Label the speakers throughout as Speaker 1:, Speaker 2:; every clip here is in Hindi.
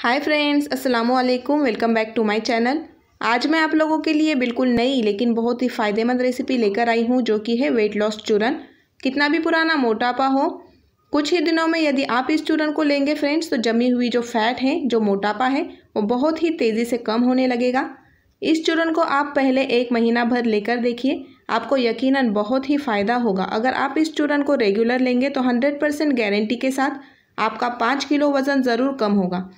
Speaker 1: हाय फ्रेंड्स अस्सलाम वालेकुम welcome back to my channel आज मैं आप लोगों के लिए बिल्कुल नई लेकिन बहुत ही फ़ायदेमंद रेसिपी लेकर आई हूँ जो कि है वेट लॉस चूरन कितना भी पुराना मोटापा हो कुछ ही दिनों में यदि आप इस चूरन को लेंगे फ्रेंड्स तो जमी हुई जो फैट है जो मोटापा है वो बहुत ही तेज़ी से कम होने लगेगा इस चूरन को आप पहले एक महीना भर लेकर देखिए आपको यकीनन बहुत ही फ़ायदा होगा अगर आप इस चूरन को रेगुलर लेंगे तो हंड्रेड परसेंट गारंटी के साथ आपका पाँच किलो वज़न ज़रूर कम होगा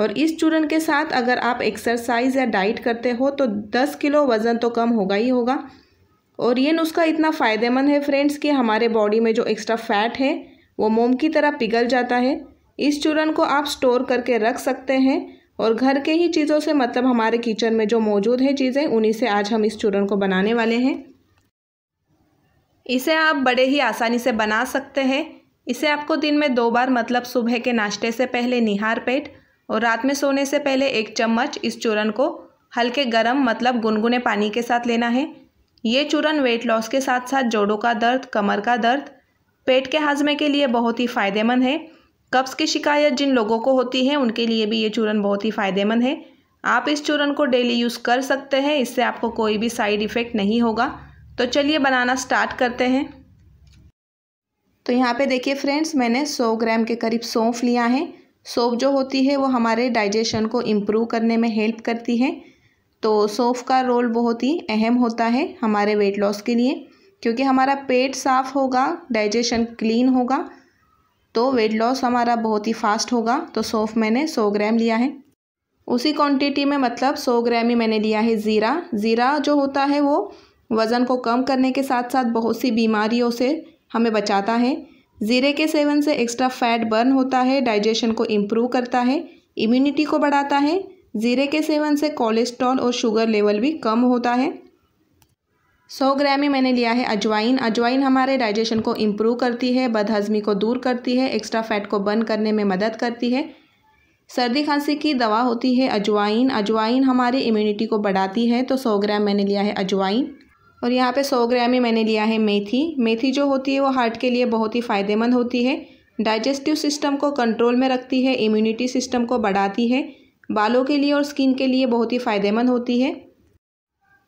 Speaker 1: और इस चूरन के साथ अगर आप एक्सरसाइज या डाइट करते हो तो दस किलो वज़न तो कम होगा ही होगा और ये नुस्खा इतना फ़ायदेमंद है फ्रेंड्स कि हमारे बॉडी में जो एक्स्ट्रा फैट है वो मोम की तरह पिघल जाता है इस चूरन को आप स्टोर करके रख सकते हैं और घर के ही चीज़ों से मतलब हमारे किचन में जो मौजूद है चीज़ें उन्हीं से आज हम इस चूरन को बनाने वाले हैं इसे आप बड़े ही आसानी से बना सकते हैं इसे आपको दिन में दो बार मतलब सुबह के नाश्ते से पहले निहार पेट और रात में सोने से पहले एक चम्मच इस चूरन को हल्के गर्म मतलब गुनगुने पानी के साथ लेना है ये चूरन वेट लॉस के साथ साथ जोड़ों का दर्द कमर का दर्द पेट के हाजमे के लिए बहुत ही फ़ायदेमंद है कब्ज़ की शिकायत जिन लोगों को होती है उनके लिए भी ये चूरन बहुत ही फ़ायदेमंद है आप इस चूरन को डेली यूज़ कर सकते हैं इससे आपको कोई भी साइड इफ़ेक्ट नहीं होगा तो चलिए बनाना स्टार्ट करते हैं तो यहाँ पे देखिए फ्रेंड्स मैंने 100 ग्राम के करीब सौंफ लिया है सोप जो होती है वो हमारे डाइजेशन को इम्प्रूव करने में हेल्प करती है तो सोफ़ का रोल बहुत ही अहम होता है हमारे वेट लॉस के लिए क्योंकि हमारा पेट साफ होगा डाइजेशन क्लीन होगा तो वेट लॉस हमारा बहुत ही फास्ट होगा तो सोफ मैंने सौ ग्राम लिया है उसी क्वांटिटी में मतलब सौ ग्राम ही मैंने लिया है ज़ीरा ज़ीरा जो होता है वो वज़न को कम करने के साथ साथ बहुत सी बीमारियों से हमें बचाता है ज़ीरे के सेवन से एक्स्ट्रा फैट बर्न होता है डाइजेशन को इम्प्रूव करता है इम्यूनिटी को बढ़ाता है ज़ीरे के सेवन से कोलेस्ट्रॉल और शुगर लेवल भी कम होता है सौ ग्राम में मैंने लिया है अजवाइन अजवाइन हमारे डाइजेशन को इम्प्रूव करती है बदहजमी को दूर करती है एक्स्ट्रा फैट को बर्न करने में मदद करती है सर्दी खांसी की दवा होती है अजवाइन अजवाइन हमारी इम्यूनिटी को बढ़ाती है तो सौ ग्राम मैंने लिया है अजवाइन और यहाँ पे 100 ग्राम ही मैंने लिया है मेथी मेथी जो होती है वो हार्ट के लिए बहुत ही फ़ायदेमंद होती है डाइजेस्टिव सिस्टम को कंट्रोल में रखती है इम्यूनिटी सिस्टम को बढ़ाती है बालों के लिए और स्किन के लिए बहुत ही फ़ायदेमंद होती है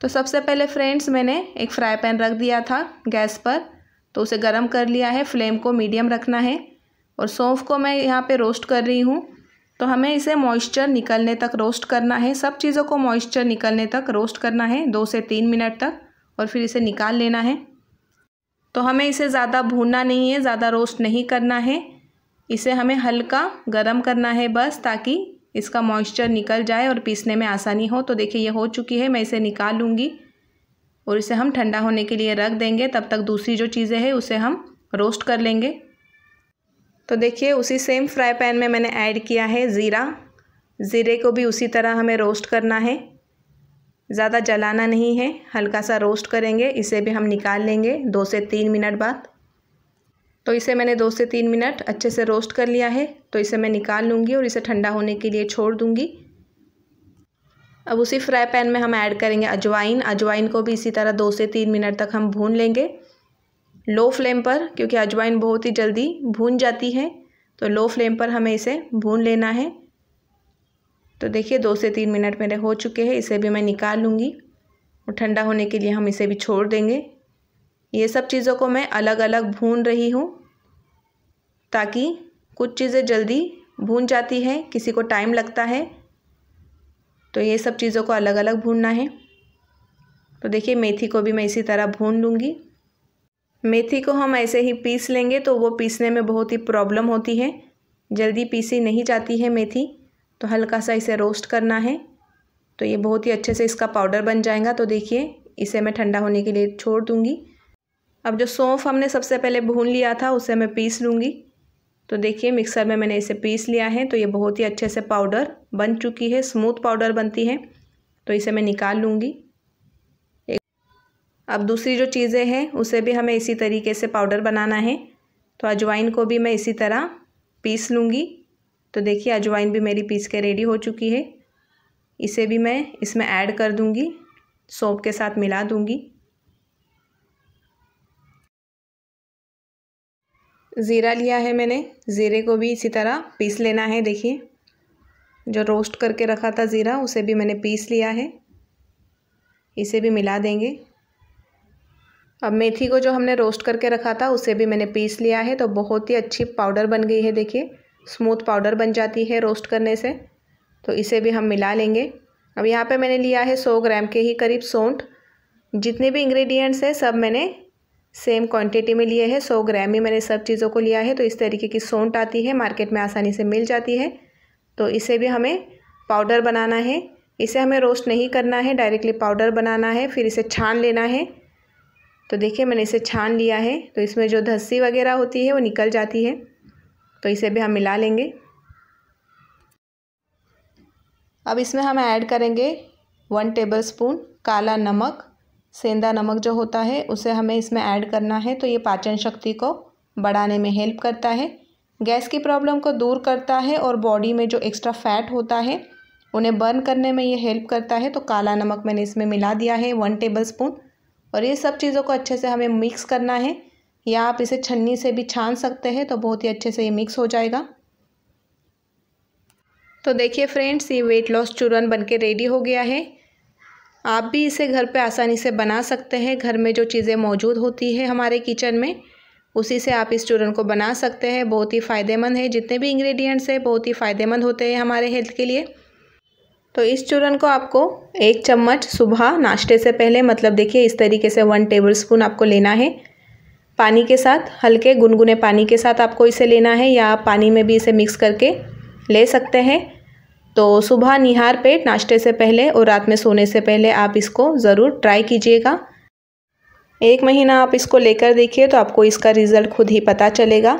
Speaker 1: तो सबसे पहले फ्रेंड्स मैंने एक फ्राई पैन रख दिया था गैस पर तो उसे गर्म कर लिया है फ्लेम को मीडियम रखना है और सौंफ को मैं यहाँ पर रोस्ट कर रही हूँ तो हमें इसे मॉइस्चर निकलने तक रोस्ट करना है सब चीज़ों को मॉइस्चर निकलने तक रोस्ट करना है दो से तीन मिनट तक और फिर इसे निकाल लेना है तो हमें इसे ज़्यादा भूनना नहीं है ज़्यादा रोस्ट नहीं करना है इसे हमें हल्का गरम करना है बस ताकि इसका मॉइस्चर निकल जाए और पीसने में आसानी हो तो देखिए ये हो चुकी है मैं इसे निकाल लूँगी और इसे हम ठंडा होने के लिए रख देंगे तब तक दूसरी जो चीज़ें हैं उसे हम रोस्ट कर लेंगे तो देखिए उसी सेम फ्राई पैन में मैंने ऐड किया है ज़ीरा ज़ीरे को भी उसी तरह हमें रोस्ट करना है ज़्यादा जलाना नहीं है हल्का सा रोस्ट करेंगे इसे भी हम निकाल लेंगे दो से तीन मिनट बाद तो इसे मैंने दो से तीन मिनट अच्छे से रोस्ट कर लिया है तो इसे मैं निकाल लूँगी और इसे ठंडा होने के लिए छोड़ दूँगी अब उसी फ्राई पैन में हम ऐड करेंगे अजवाइन अजवाइन को भी इसी तरह दो से तीन मिनट तक हम भून लेंगे लो फ्लेम पर क्योंकि अजवाइन बहुत ही जल्दी भून जाती है तो लो फ्लेम पर हमें इसे भून लेना है तो देखिए दो से तीन मिनट मेरे हो चुके हैं इसे भी मैं निकाल लूँगी और ठंडा होने के लिए हम इसे भी छोड़ देंगे ये सब चीज़ों को मैं अलग अलग भून रही हूँ ताकि कुछ चीज़ें जल्दी भून जाती है किसी को टाइम लगता है तो ये सब चीज़ों को अलग अलग भूनना है तो देखिए मेथी को भी मैं इसी तरह भून लूँगी मेथी को हम ऐसे ही पीस लेंगे तो वो पीसने में बहुत ही प्रॉब्लम होती है जल्दी पीसी नहीं जाती है मेथी तो हल्का सा इसे रोस्ट करना है तो ये बहुत ही अच्छे से इसका पाउडर बन जाएगा तो देखिए इसे मैं ठंडा होने के लिए छोड़ दूँगी अब जो सौंफ हमने सबसे पहले भून लिया था उसे मैं पीस लूँगी तो देखिए मिक्सर में मैंने इसे पीस लिया है तो ये बहुत ही अच्छे से पाउडर बन चुकी है स्मूथ पाउडर बनती है तो इसे मैं निकाल लूँगी अब दूसरी जो चीज़ें हैं उसे भी हमें इसी तरीके से पाउडर बनाना है तो अजवाइन को भी मैं इसी तरह पीस लूँगी तो देखिए अजवाइन भी मेरी पीस के रेडी हो चुकी है इसे भी मैं इसमें ऐड कर दूंगी सोप के साथ मिला दूंगी ज़ीरा लिया है मैंने ज़ीरे को भी इसी तरह पीस लेना है देखिए जो रोस्ट करके रखा था ज़ीरा उसे भी मैंने पीस लिया है इसे भी मिला देंगे अब मेथी को जो हमने रोस्ट करके रखा था उसे भी मैंने पीस लिया है तो बहुत ही अच्छी पाउडर बन गई है देखिए स्मूथ पाउडर बन जाती है रोस्ट करने से तो इसे भी हम मिला लेंगे अब यहाँ पे मैंने लिया है सौ ग्राम के ही करीब सौंठ जितने भी इंग्रेडिएंट्स हैं सब मैंने सेम क्वांटिटी में लिए हैं सौ ग्राम ही मैंने सब चीज़ों को लिया है तो इस तरीके की सौंठ आती है मार्केट में आसानी से मिल जाती है तो इसे भी हमें पाउडर बनाना है इसे हमें रोस्ट नहीं करना है डायरेक्टली पाउडर बनाना है फिर इसे छान लेना है तो देखिए मैंने इसे छान लिया है तो इसमें जो धस्सी वगैरह होती है वो निकल जाती है तो इसे भी हम मिला लेंगे अब इसमें हम ऐड करेंगे वन टेबल स्पून काला नमक सेंधा नमक जो होता है उसे हमें इसमें ऐड करना है तो ये पाचन शक्ति को बढ़ाने में हेल्प करता है गैस की प्रॉब्लम को दूर करता है और बॉडी में जो एक्स्ट्रा फैट होता है उन्हें बर्न करने में ये हेल्प करता है तो काला नमक मैंने इसमें मिला दिया है वन टेबल स्पून और ये सब चीज़ों को अच्छे से हमें मिक्स करना है या आप इसे छन्नी से भी छान सकते हैं तो बहुत ही अच्छे से ये मिक्स हो जाएगा तो देखिए फ्रेंड्स ये वेट लॉस चूरन बनके रेडी हो गया है आप भी इसे घर पे आसानी से बना सकते हैं घर में जो चीज़ें मौजूद होती है हमारे किचन में उसी से आप इस चूरन को बना सकते हैं बहुत ही फ़ायदेमंद है जितने भी इंग्रेडिएंट्स हैं बहुत ही फ़ायदेमंद होते हैं हमारे हेल्थ के लिए तो इस चूरन को आपको एक चम्मच सुबह नाश्ते से पहले मतलब देखिए इस तरीके से वन टेबल स्पून आपको लेना है पानी के साथ हल्के गुनगुने पानी के साथ आपको इसे लेना है या आप पानी में भी इसे मिक्स करके ले सकते हैं तो सुबह निहार पेट नाश्ते से पहले और रात में सोने से पहले आप इसको ज़रूर ट्राई कीजिएगा एक महीना आप इसको लेकर देखिए तो आपको इसका रिज़ल्ट खुद ही पता चलेगा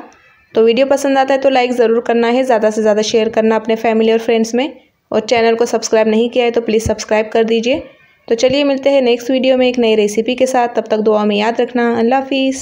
Speaker 1: तो वीडियो पसंद आता है तो लाइक ज़रूर करना है ज़्यादा से ज़्यादा शेयर करना अपने फैमिली और फ्रेंड्स में और चैनल को सब्सक्राइब नहीं किया है तो प्लीज़ सब्सक्राइब कर दीजिए तो चलिए मिलते हैं नेक्स्ट वीडियो में एक नई रेसिपी के साथ तब तक दुआ में याद रखना अल्लाह हाफिज़